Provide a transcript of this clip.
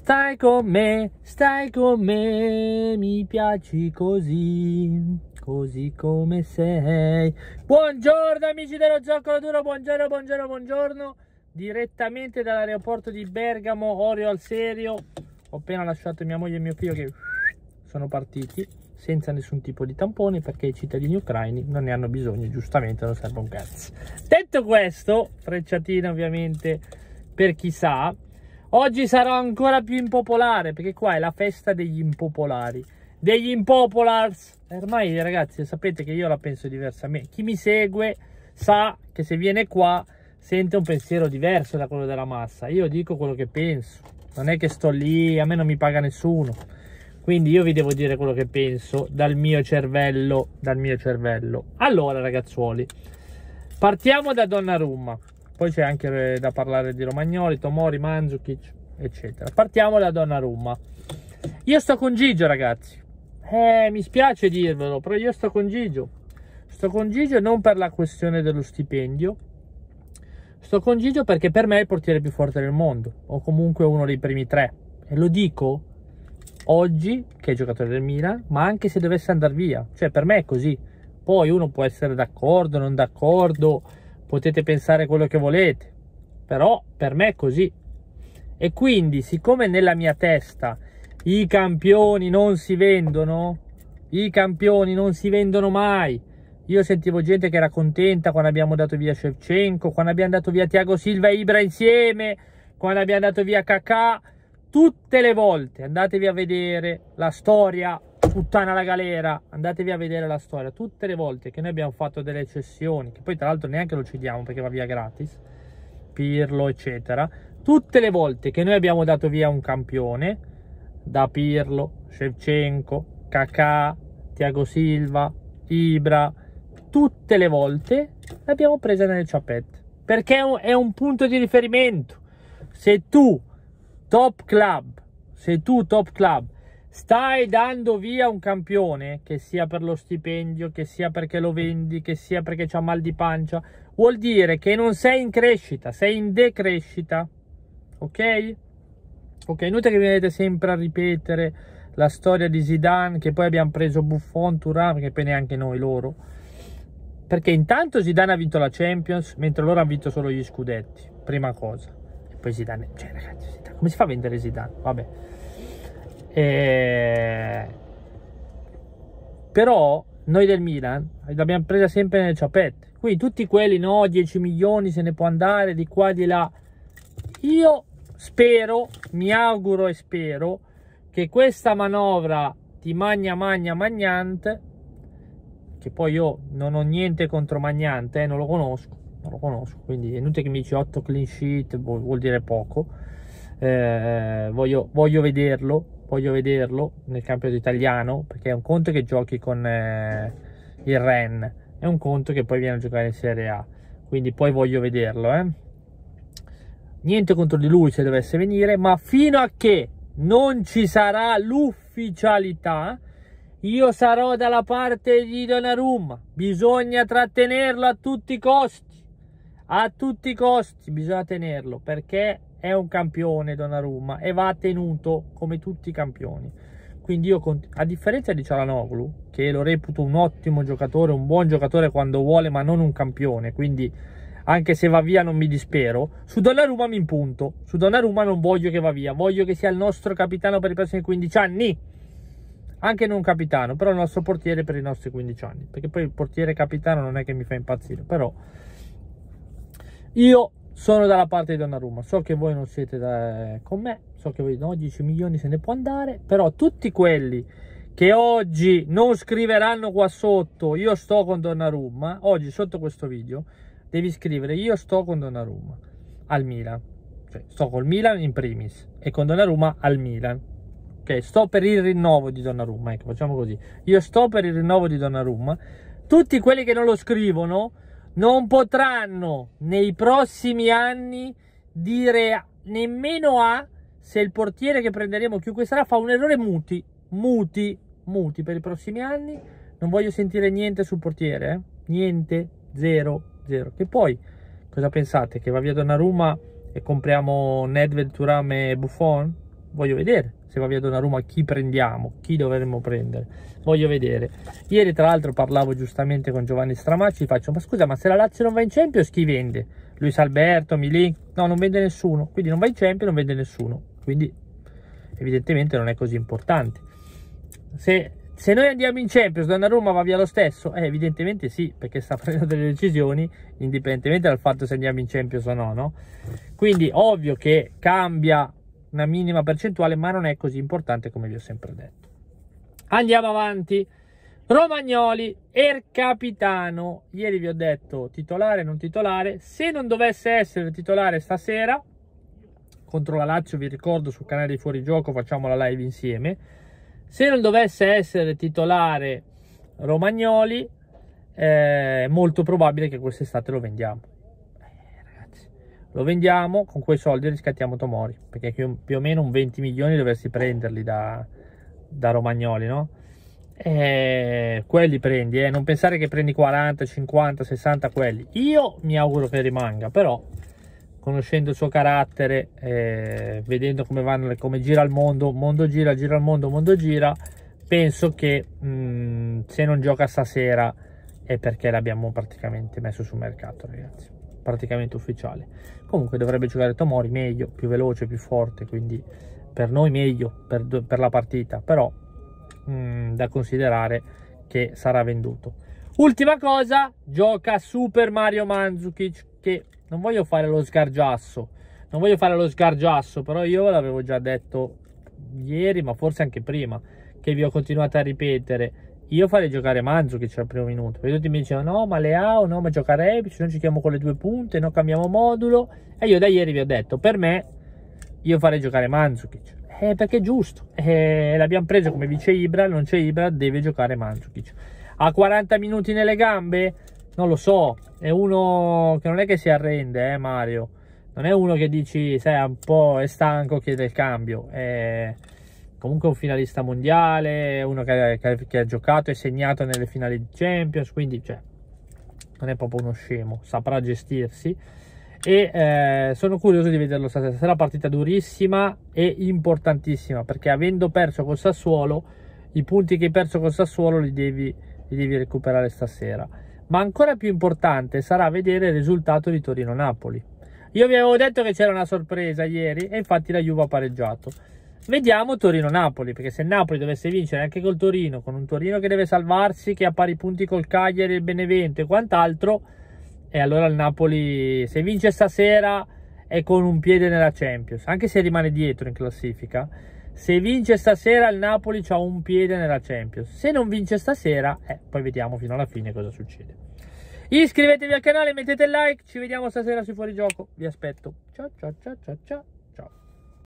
Stai con me, stai con me, mi piaci così, così come sei. Buongiorno amici dello Zoccolo Duro, buongiorno, buongiorno, buongiorno. Direttamente dall'aeroporto di Bergamo, Orio al serio. Ho appena lasciato mia moglie e mio figlio che sono partiti senza nessun tipo di tampone perché i cittadini ucraini non ne hanno bisogno, giustamente non serve un cazzo. Detto questo, frecciatina ovviamente per chi sa, Oggi sarò ancora più impopolare perché qua è la festa degli impopolari. Degli impopolars. Eh, ormai ragazzi sapete che io la penso diversamente. Chi mi segue sa che se viene qua sente un pensiero diverso da quello della massa. Io dico quello che penso. Non è che sto lì, a me non mi paga nessuno. Quindi io vi devo dire quello che penso dal mio cervello, dal mio cervello. Allora ragazzuoli, partiamo da Donnarumma. Poi c'è anche da parlare di Romagnoli, Tomori, Mandzukic, eccetera. Partiamo da Donnarumma. Io sto con Gigio, ragazzi. Eh, mi spiace dirvelo, però io sto con Gigio. Sto con Gigio non per la questione dello stipendio. Sto con Gigio perché per me è il portiere più forte del mondo, o comunque uno dei primi tre. E lo dico oggi, che è giocatore del Milan, ma anche se dovesse andare via. Cioè, per me è così. Poi uno può essere d'accordo, non d'accordo, potete pensare quello che volete, però per me è così. E quindi, siccome nella mia testa i campioni non si vendono, i campioni non si vendono mai. Io sentivo gente che era contenta quando abbiamo dato via Shevchenko, quando abbiamo dato via Tiago Silva e Ibra insieme, quando abbiamo dato via Kakà. Tutte le volte andatevi a vedere la storia puttana la galera andatevi a vedere la storia tutte le volte che noi abbiamo fatto delle cessioni che poi tra l'altro neanche lo cediamo perché va via gratis Pirlo eccetera tutte le volte che noi abbiamo dato via un campione da Pirlo Shevchenko Kakà Tiago Silva Ibra tutte le volte l'abbiamo presa nel ciappette perché è un punto di riferimento se tu top club se tu top club stai dando via un campione, che sia per lo stipendio, che sia perché lo vendi, che sia perché c'ha mal di pancia, vuol dire che non sei in crescita, sei in decrescita. Ok? Ok, inutile che venite sempre a ripetere la storia di Zidane, che poi abbiamo preso Buffon, Turam, che poi neanche noi loro. Perché intanto Zidane ha vinto la Champions, mentre loro hanno vinto solo gli scudetti, prima cosa. E poi Zidane, cioè ragazzi, Zidane, come si fa a vendere Zidane? Vabbè. Eh, però noi del Milan l'abbiamo presa sempre nel ciapetto. Quindi tutti quelli, no, 10 milioni se ne può andare di qua, di là. Io spero, mi auguro e spero che questa manovra di Magna Magna Magnante, che poi io non ho niente contro Magnante, eh, non lo conosco, non lo conosco, quindi è inutile che mi dici 8 clean sheet, vuol, dire poco. Eh, voglio, voglio vederlo, voglio vederlo nel campionato italiano, perché è un conto che giochi con eh, il Ren, è un conto che poi viene a giocare in Serie A, quindi poi voglio vederlo. Eh. Niente contro di lui se dovesse venire, ma fino a che non ci sarà l'ufficialità, io sarò dalla parte di Donnarumma. Bisogna trattenerlo a tutti i costi. A tutti i costi bisogna tenerlo perché è un campione Donnarumma e va tenuto come tutti i campioni. Quindi io, a differenza di Cialanoglu, che lo reputo un ottimo giocatore, un buon giocatore quando vuole, ma non un campione, quindi anche se va via non mi dispero, su Donnarumma mi impunto. Su Donnarumma non voglio che va via, voglio che sia il nostro capitano per i prossimi 15 anni. Anche non capitano, però il nostro portiere per i nostri 15 anni. Perché poi il portiere capitano non è che mi fa impazzire, però... Io sono dalla parte di Donnarumma. So che voi non siete da, eh, con me, so che voi no, 10 milioni se ne può andare, però tutti quelli che oggi non scriveranno qua sotto io sto con Donnarumma, oggi sotto questo video devi scrivere io sto con Donnarumma al Milan. Cioè, sto col Milan in primis e con Donnarumma al Milan. Ok, sto per il rinnovo di Donnarumma, ecco, facciamo così. Io sto per il rinnovo di Donnarumma. Tutti quelli che non lo scrivono non potranno nei prossimi anni dire nemmeno a se il portiere che prenderemo, chiunque sarà, fa un errore muti, muti, muti per i prossimi anni. Non voglio sentire niente sul portiere, eh? niente, zero, zero. Che poi, cosa pensate? Che va via Donnarumma e compriamo Nedved, Turame e Buffon? voglio vedere se va via Donnarumma chi prendiamo, chi dovremmo prendere, voglio vedere. Ieri tra l'altro parlavo giustamente con Giovanni Stramacci, faccio ma scusa ma se la Lazio non va in Champions chi vende? Luis Alberto, Milin? No, non vende nessuno, quindi non va in Champions, non vende nessuno, quindi evidentemente non è così importante. Se, se noi andiamo in Champions Donnarumma va via lo stesso? Eh, evidentemente sì, perché sta prendendo delle decisioni indipendentemente dal fatto se andiamo in Champions o no, no? Quindi ovvio che cambia una minima percentuale, ma non è così importante come vi ho sempre detto. Andiamo avanti. Romagnoli, er capitano. Ieri vi ho detto titolare, non titolare. Se non dovesse essere titolare stasera, contro la Lazio, vi ricordo, sul canale di Fuorigioco facciamo la live insieme. Se non dovesse essere titolare Romagnoli, eh, è molto probabile che quest'estate lo vendiamo lo vendiamo, con quei soldi riscattiamo Tomori, perché più o meno un 20 milioni dovresti prenderli da, da Romagnoli, no? Eh, quelli prendi, eh. non pensare che prendi 40, 50, 60 quelli. Io mi auguro che rimanga, però conoscendo il suo carattere, eh, vedendo come, vanno, come gira il mondo, mondo gira, gira il mondo, mondo gira, penso che mh, mm, se non gioca stasera è perché l'abbiamo praticamente messo sul mercato, ragazzi praticamente ufficiale. Comunque dovrebbe giocare Tomori meglio, più veloce, più forte, quindi per noi meglio per, per la partita, però mh, mm, da considerare che sarà venduto. Ultima cosa, gioca Super Mario Mandzukic che non voglio fare lo sgargiasso, non voglio fare lo sgargiasso, però io l'avevo già detto ieri, ma forse anche prima, che vi ho continuato a ripetere io farei giocare Manzo che c'era al primo minuto. E tutti mi dicevano: no, ma Leao, no, ma gioca Rebic, non giochiamo con le due punte, no, cambiamo modulo. E io da ieri vi ho detto: per me, io farei giocare Mandzukic Eh, perché è giusto. Eh, l'abbiamo preso come vice Ibra, non c'è Ibra, deve giocare Mandzukic Ha 40 minuti nelle gambe? Non lo so. È uno che non è che si arrende, eh, Mario. Non è uno che dici, sai, un po' è stanco, chiede il cambio. Eh comunque un finalista mondiale, uno che, che, che, ha giocato e segnato nelle finali di Champions, quindi cioè, non è proprio uno scemo, saprà gestirsi. E eh, sono curioso di vederlo stasera. Sarà partita durissima e importantissima perché avendo perso col Sassuolo, i punti che hai perso col Sassuolo li devi, li devi recuperare stasera. Ma ancora più importante sarà vedere il risultato di Torino-Napoli. Io vi avevo detto che c'era una sorpresa ieri e infatti la Juve ha pareggiato. Vediamo Torino-Napoli, perché se il Napoli dovesse vincere anche col Torino, con un Torino che deve salvarsi, che ha pari punti col Cagliari, e il Benevento e quant'altro, e allora il Napoli, se vince stasera, è con un piede nella Champions, anche se rimane dietro in classifica. Se vince stasera il Napoli ha un piede nella Champions. Se non vince stasera, eh, poi vediamo fino alla fine cosa succede. Iscrivetevi al canale, mettete like, ci vediamo stasera su Fuorigioco. Vi aspetto. Ciao ciao ciao ciao ciao.